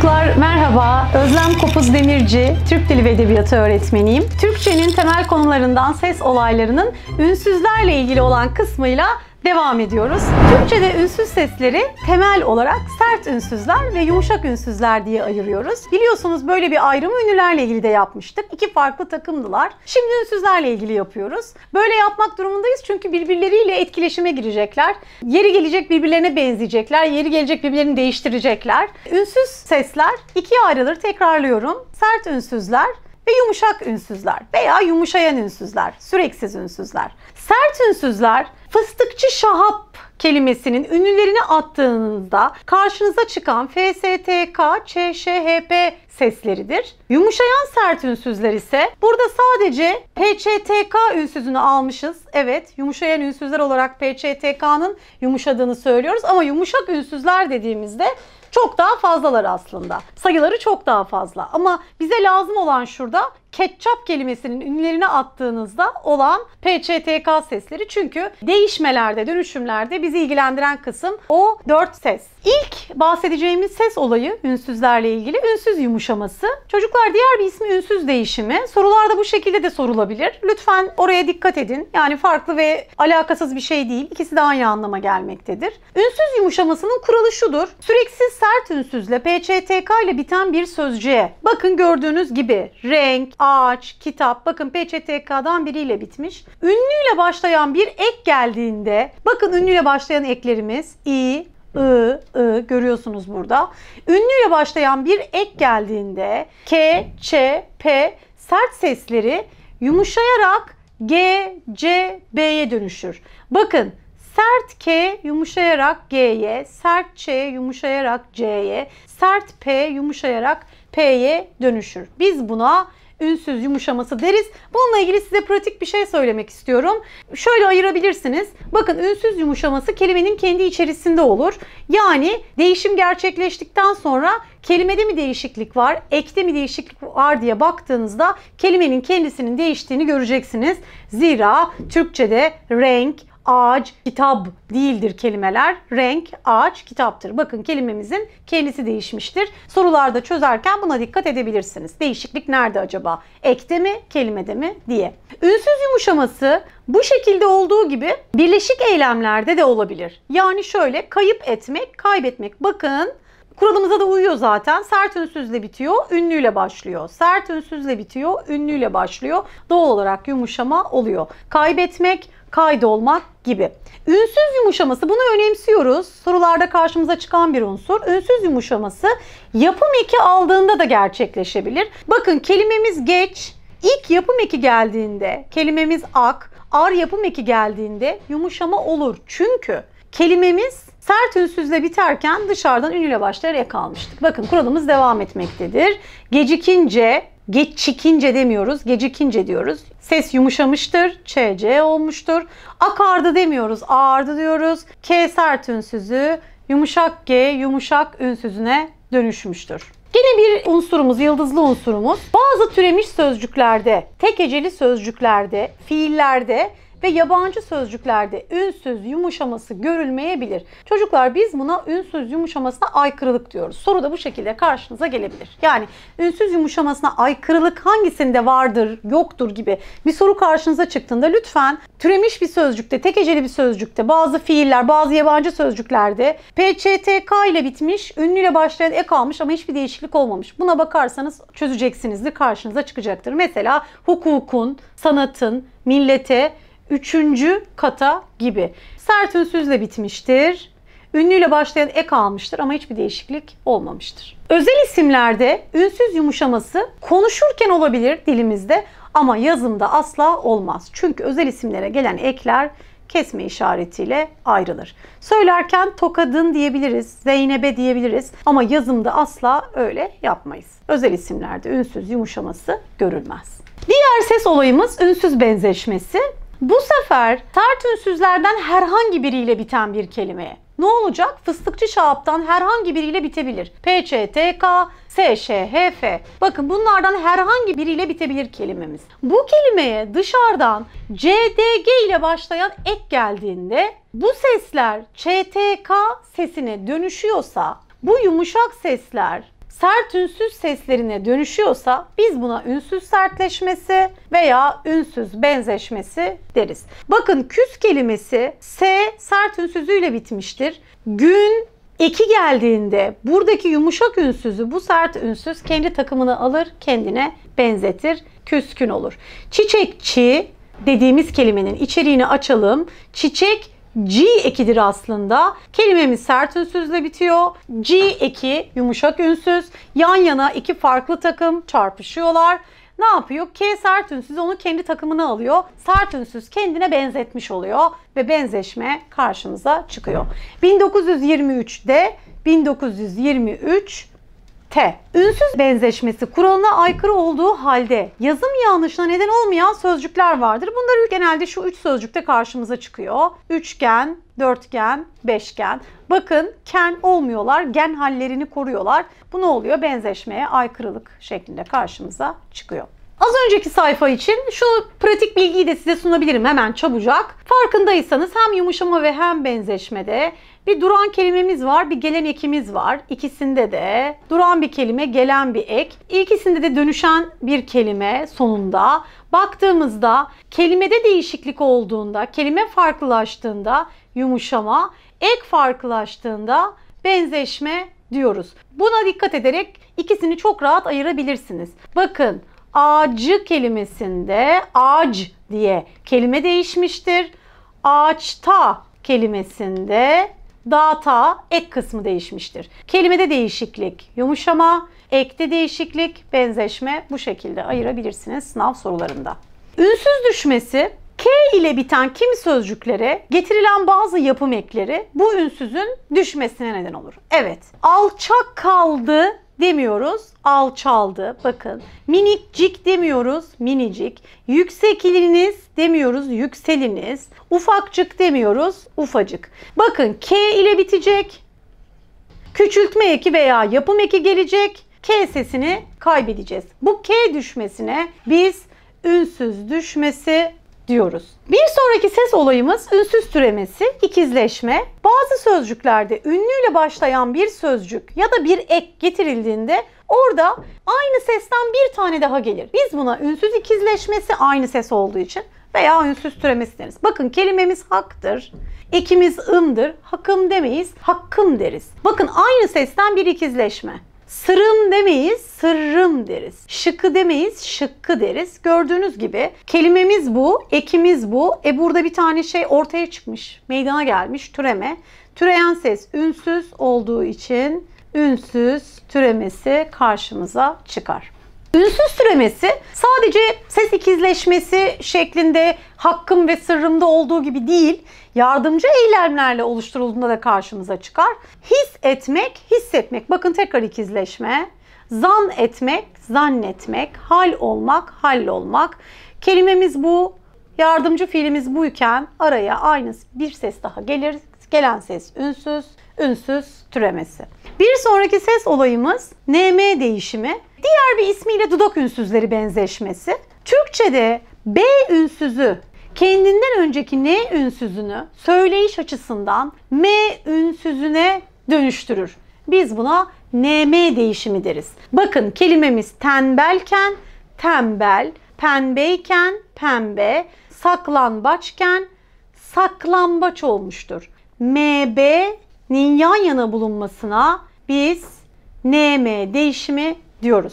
çocuklar merhaba. Özlem Kopuz Demirci, Türk Dili ve Edebiyatı öğretmeniyim. Türkçenin temel konularından ses olaylarının ünsüzlerle ilgili olan kısmıyla Devam ediyoruz. Türkçe'de ünsüz sesleri temel olarak sert ünsüzler ve yumuşak ünsüzler diye ayırıyoruz. Biliyorsunuz böyle bir ayrımı ünlülerle ilgili de yapmıştık. İki farklı takımdılar. Şimdi ünsüzlerle ilgili yapıyoruz. Böyle yapmak durumundayız çünkü birbirleriyle etkileşime girecekler. Yeri gelecek birbirlerine benzeyecekler. Yeri gelecek birbirlerini değiştirecekler. Ünsüz sesler ikiye ayrılır tekrarlıyorum. Sert ünsüzler ve yumuşak ünsüzler veya yumuşayan ünsüzler, süreksiz ünsüzler. Sert ünsüzler Fıstıkçı Şahap kelimesinin ünlülerini attığınızda karşınıza çıkan FSTK, ÇŞHP sesleridir. Yumuşayan sert ünsüzler ise burada sadece PÇTK ünsüzünü almışız. Evet yumuşayan ünsüzler olarak PÇTK'nın yumuşadığını söylüyoruz ama yumuşak ünsüzler dediğimizde çok daha fazlalar aslında. Sayıları çok daha fazla. Ama bize lazım olan şurada ketçap kelimesinin ünlerine attığınızda olan PCTK sesleri. Çünkü değişmelerde, dönüşümlerde bizi ilgilendiren kısım o dört ses. İlk bahsedeceğimiz ses olayı ünsüzlerle ilgili ünsüz yumuşaması. Çocuklar diğer bir ismi ünsüz değişimi. Sorularda bu şekilde de sorulabilir. Lütfen oraya dikkat edin. Yani farklı ve alakasız bir şey değil. İkisi de aynı anlama gelmektedir. Ünsüz yumuşamasının kuralı şudur. Süreksiz sert ünsüzle PCTK ile biten bir sözcüğe bakın gördüğünüz gibi renk, ağaç, kitap. Bakın PÇTK'dan biriyle bitmiş. Ünlüyle başlayan bir ek geldiğinde bakın ünlüyle başlayan eklerimiz i, ı, ı görüyorsunuz burada. Ünlüyle başlayan bir ek geldiğinde k, ç, p sert sesleri yumuşayarak g, c, b'ye dönüşür. Bakın Sert K yumuşayarak G'ye, sert Ç yumuşayarak C'ye, sert P yumuşayarak P'ye dönüşür. Biz buna ünsüz yumuşaması deriz. Bununla ilgili size pratik bir şey söylemek istiyorum. Şöyle ayırabilirsiniz. Bakın ünsüz yumuşaması kelimenin kendi içerisinde olur. Yani değişim gerçekleştikten sonra kelimede mi değişiklik var, ekte mi değişiklik var diye baktığınızda kelimenin kendisinin değiştiğini göreceksiniz. Zira Türkçe'de renk, ağaç, kitap değildir kelimeler. Renk, ağaç, kitaptır. Bakın kelimemizin kendisi değişmiştir. Sorularda çözerken buna dikkat edebilirsiniz. Değişiklik nerede acaba? Ekte mi, kelimede mi diye. Ünsüz yumuşaması bu şekilde olduğu gibi birleşik eylemlerde de olabilir. Yani şöyle kayıp etmek, kaybetmek. Bakın Kuralımıza da uyuyor zaten. Sert ünsüzle bitiyor, ünlüyle başlıyor. Sert ünsüzle bitiyor, ünlüyle başlıyor. Doğal olarak yumuşama oluyor. Kaybetmek, kaydolmak gibi. Ünsüz yumuşaması bunu önemsiyoruz. Sorularda karşımıza çıkan bir unsur. Ünsüz yumuşaması yapım eki aldığında da gerçekleşebilir. Bakın kelimemiz geç, ilk yapım eki geldiğinde kelimemiz ak, ar yapım eki geldiğinde yumuşama olur. Çünkü kelimemiz sert ünsüzle biterken dışarıdan ünlüyle başlayarak almıştık. Bakın kuralımız devam etmektedir. Gecikince, geç çikince demiyoruz, gecikince diyoruz. Ses yumuşamıştır. ÇC olmuştur. Akardı demiyoruz. Ağardı diyoruz. K sert ünsüzü yumuşak G yumuşak ünsüzüne dönüşmüştür. Yine bir unsurumuz, yıldızlı unsurumuz. Bazı türemiş sözcüklerde, tek eceli sözcüklerde, fiillerde ve yabancı sözcüklerde ünsüz yumuşaması görülmeyebilir. Çocuklar biz buna ünsüz yumuşamasına aykırılık diyoruz. Soru da bu şekilde karşınıza gelebilir. Yani ünsüz yumuşamasına aykırılık hangisinde vardır, yoktur gibi bir soru karşınıza çıktığında lütfen türemiş bir sözcükte, tek heceli bir sözcükte, bazı fiiller, bazı yabancı sözcüklerde PÇTK ile bitmiş, ünlüyle başlayan ek almış ama hiçbir değişiklik olmamış. Buna bakarsanız çözeceksinizdir, karşınıza çıkacaktır. Mesela hukukun, sanatın, millete üçüncü kata gibi. Sert ünsüzle bitmiştir. Ünlüyle başlayan ek almıştır ama hiçbir değişiklik olmamıştır. Özel isimlerde ünsüz yumuşaması konuşurken olabilir dilimizde ama yazımda asla olmaz. Çünkü özel isimlere gelen ekler kesme işaretiyle ayrılır. Söylerken tokadın diyebiliriz, Zeynep'e diyebiliriz ama yazımda asla öyle yapmayız. Özel isimlerde ünsüz yumuşaması görülmez. Diğer ses olayımız ünsüz benzeşmesi. Bu sefer sert ünsüzlerden herhangi biriyle biten bir kelimeye. Ne olacak? Fıstıkçı şahaptan herhangi biriyle bitebilir. PÇTK, SŞHF. Bakın bunlardan herhangi biriyle bitebilir kelimemiz. Bu kelimeye dışarıdan CDG ile başlayan ek geldiğinde bu sesler ÇTK sesine dönüşüyorsa bu yumuşak sesler sert ünsüz seslerine dönüşüyorsa biz buna ünsüz sertleşmesi veya ünsüz benzeşmesi deriz. Bakın küs kelimesi S sert ünsüzüyle bitmiştir. Gün Eki geldiğinde buradaki yumuşak ünsüzü bu sert ünsüz kendi takımını alır, kendine benzetir, küskün olur. Çiçekçi dediğimiz kelimenin içeriğini açalım. Çiçek G ekidir aslında. Kelimemiz sert ünsüzle bitiyor. G eki yumuşak ünsüz. Yan yana iki farklı takım çarpışıyorlar. Ne yapıyor? K sert ünsüz onu kendi takımına alıyor. Sert ünsüz kendine benzetmiş oluyor ve benzeşme karşımıza çıkıyor. 1923'de 1923 T. Ünsüz benzeşmesi kuralına aykırı olduğu halde yazım yanlışına neden olmayan sözcükler vardır. Bunlar genelde şu üç sözcükte karşımıza çıkıyor. Üçgen, dörtgen, beşgen. Bakın ken olmuyorlar, gen hallerini koruyorlar. Bu ne oluyor? Benzeşmeye aykırılık şeklinde karşımıza çıkıyor. Az önceki sayfa için şu pratik bilgiyi de size sunabilirim hemen çabucak. Farkındaysanız hem yumuşama ve hem benzeşmede bir duran kelimemiz var, bir gelen ekimiz var. İkisinde de duran bir kelime, gelen bir ek. İkisinde de dönüşen bir kelime sonunda. Baktığımızda kelimede değişiklik olduğunda, kelime farklılaştığında yumuşama, ek farklılaştığında benzeşme diyoruz. Buna dikkat ederek ikisini çok rahat ayırabilirsiniz. Bakın ağacı kelimesinde ağaç diye kelime değişmiştir. Ağaçta kelimesinde data ek kısmı değişmiştir. Kelimede değişiklik, yumuşama, ekte değişiklik, benzeşme bu şekilde ayırabilirsiniz sınav sorularında. Ünsüz düşmesi K ile biten kimi sözcüklere getirilen bazı yapım ekleri bu ünsüzün düşmesine neden olur. Evet, alçak kaldı demiyoruz. Alçaldı. Bakın. minicik demiyoruz. Minicik. Yüksekiliniz demiyoruz. Yükseliniz. Ufakçık demiyoruz. Ufacık. Bakın K ile bitecek. Küçültme eki veya yapım eki gelecek. K sesini kaybedeceğiz. Bu K düşmesine biz ünsüz düşmesi diyoruz. Bir sonraki ses olayımız ünsüz türemesi, ikizleşme. Bazı sözcüklerde ünlüyle başlayan bir sözcük ya da bir ek getirildiğinde orada aynı sesten bir tane daha gelir. Biz buna ünsüz ikizleşmesi aynı ses olduğu için veya ünsüz türemesi deriz. Bakın kelimemiz haktır. Ekimiz ımdır. Hakım demeyiz. Hakkım deriz. Bakın aynı sesten bir ikizleşme. Sırım demeyiz, sırrım deriz. Şıkı demeyiz, şıkkı deriz. Gördüğünüz gibi kelimemiz bu, ekimiz bu. E burada bir tane şey ortaya çıkmış, meydana gelmiş, türeme. Türeyen ses ünsüz olduğu için ünsüz türemesi karşımıza çıkar. Ünsüz türemesi sadece ses ikizleşmesi şeklinde hakkım ve sırrımda olduğu gibi değil, yardımcı eylemlerle oluşturulduğunda da karşımıza çıkar. His etmek, hissetmek. Bakın tekrar ikizleşme. Zan etmek, zannetmek. Hal olmak, hal olmak. Kelimemiz bu. Yardımcı fiilimiz buyken araya aynı bir ses daha gelir. Gelen ses ünsüz, ünsüz türemesi. Bir sonraki ses olayımız NM değişimi. Diğer bir ismiyle dudak ünsüzleri benzeşmesi. Türkçede B ünsüzü kendinden önceki N ünsüzünü söyleyiş açısından M ünsüzüne dönüştürür. Biz buna NM değişimi deriz. Bakın kelimemiz tembelken tembel, pembeyken pembe, saklambaçken saklambaç olmuştur. MB'nin yan yana bulunmasına biz NM değişimi diyoruz.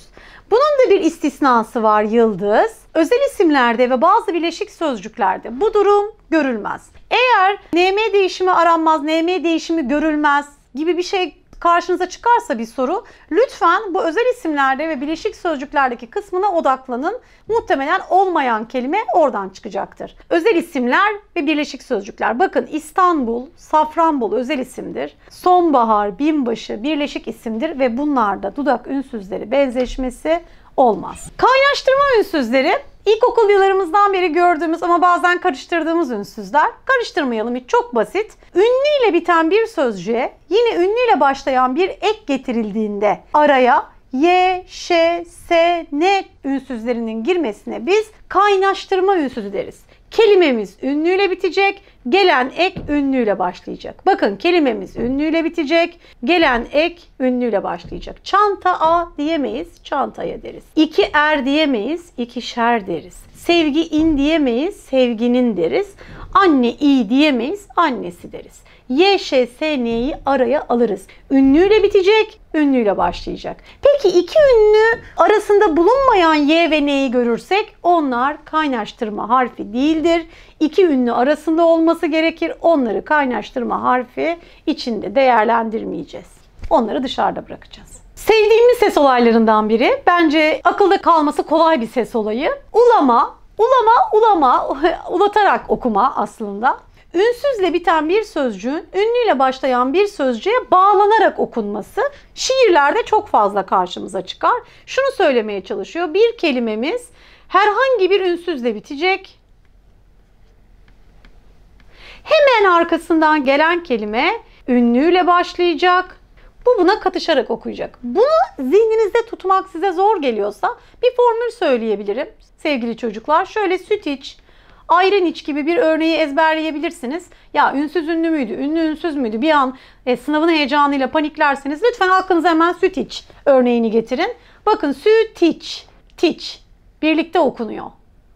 Bunun da bir istisnası var yıldız. Özel isimlerde ve bazı bileşik sözcüklerde bu durum görülmez. Eğer NM değişimi aranmaz, NM değişimi görülmez gibi bir şey karşınıza çıkarsa bir soru lütfen bu özel isimlerde ve bileşik sözcüklerdeki kısmına odaklanın. Muhtemelen olmayan kelime oradan çıkacaktır. Özel isimler ve bileşik sözcükler. Bakın İstanbul, safranbol özel isimdir. Sonbahar, binbaşı birleşik isimdir ve bunlarda dudak ünsüzleri benzeşmesi olmaz. Kaynaştırma ünsüzleri İlkokul yıllarımızdan beri gördüğümüz ama bazen karıştırdığımız ünsüzler. Karıştırmayalım hiç çok basit. Ünlü ile biten bir sözcüğe yine ünlü ile başlayan bir ek getirildiğinde araya Y, Ş, S, N ünsüzlerinin girmesine biz kaynaştırma ünsüzü deriz. Kelimemiz ünlüyle bitecek. Gelen ek ünlüyle başlayacak. Bakın kelimemiz ünlüyle bitecek. Gelen ek ünlüyle başlayacak. Çanta a diyemeyiz. Çantaya deriz. İki er diyemeyiz. şer deriz. Sevgi in diyemeyiz. Sevginin deriz. Anne i diyemeyiz. Annesi deriz. YŞSN'yi araya alırız. Ünlüyle bitecek, ünlüyle başlayacak. Peki iki ünlü arasında bulunmayan Y ve N'yi görürsek onlar kaynaştırma harfi değildir. İki ünlü arasında olması gerekir. Onları kaynaştırma harfi içinde değerlendirmeyeceğiz. Onları dışarıda bırakacağız. Sevdiğimiz ses olaylarından biri. Bence akılda kalması kolay bir ses olayı. Ulama, ulama, ulama, ulatarak okuma aslında ünsüzle biten bir sözcüğün ünlüyle başlayan bir sözcüğe bağlanarak okunması şiirlerde çok fazla karşımıza çıkar. Şunu söylemeye çalışıyor. Bir kelimemiz herhangi bir ünsüzle bitecek. Hemen arkasından gelen kelime ünlüyle başlayacak. Bu buna katışarak okuyacak. Bunu zihninizde tutmak size zor geliyorsa bir formül söyleyebilirim sevgili çocuklar. Şöyle süt iç, iç gibi bir örneği ezberleyebilirsiniz. Ya ünsüz ünlü müydü, ünlü ünsüz müydü bir an e, sınavın heyecanıyla paniklerseniz lütfen aklınıza hemen süt iç örneğini getirin. Bakın süt iç, tiç birlikte okunuyor.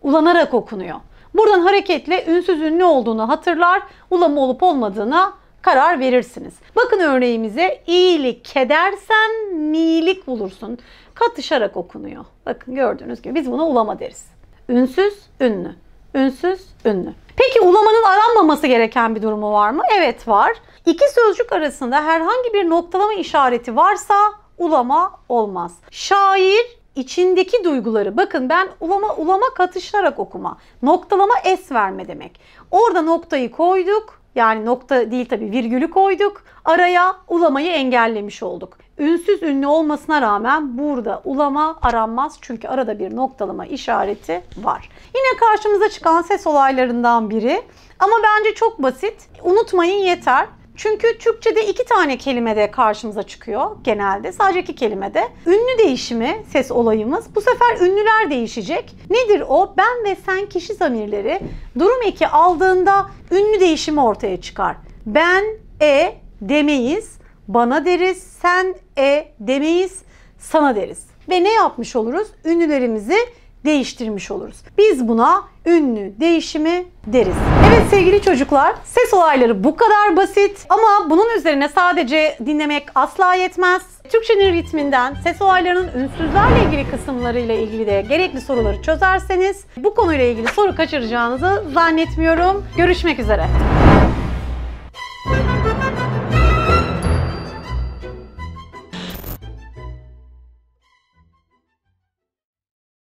Ulanarak okunuyor. Buradan hareketle ünsüz ünlü olduğunu hatırlar, ulama olup olmadığına karar verirsiniz. Bakın örneğimize iyilik kedersen nilik bulursun. Katışarak okunuyor. Bakın gördüğünüz gibi biz buna ulama deriz. Ünsüz, ünlü ünsüz, ünlü. Peki ulamanın aranmaması gereken bir durumu var mı? Evet var. İki sözcük arasında herhangi bir noktalama işareti varsa ulama olmaz. Şair içindeki duyguları bakın ben ulama ulama katışarak okuma. Noktalama es verme demek. Orada noktayı koyduk. Yani nokta değil tabi virgülü koyduk. Araya ulamayı engellemiş olduk. Ünsüz ünlü olmasına rağmen burada ulama aranmaz çünkü arada bir noktalama işareti var. Yine karşımıza çıkan ses olaylarından biri ama bence çok basit. Unutmayın yeter. Çünkü Türkçe'de iki tane kelime de karşımıza çıkıyor genelde. Sadece iki kelime de Ünlü değişimi ses olayımız. Bu sefer ünlüler değişecek. Nedir o? Ben ve sen kişi zamirleri durum eki aldığında ünlü değişimi ortaya çıkar. Ben, e demeyiz bana deriz, sen e demeyiz, sana deriz. Ve ne yapmış oluruz? Ünlülerimizi değiştirmiş oluruz. Biz buna ünlü değişimi deriz. Evet sevgili çocuklar, ses olayları bu kadar basit ama bunun üzerine sadece dinlemek asla yetmez. Türkçenin ritminden ses olaylarının ünsüzlerle ilgili kısımlarıyla ilgili de gerekli soruları çözerseniz bu konuyla ilgili soru kaçıracağınızı zannetmiyorum. Görüşmek üzere.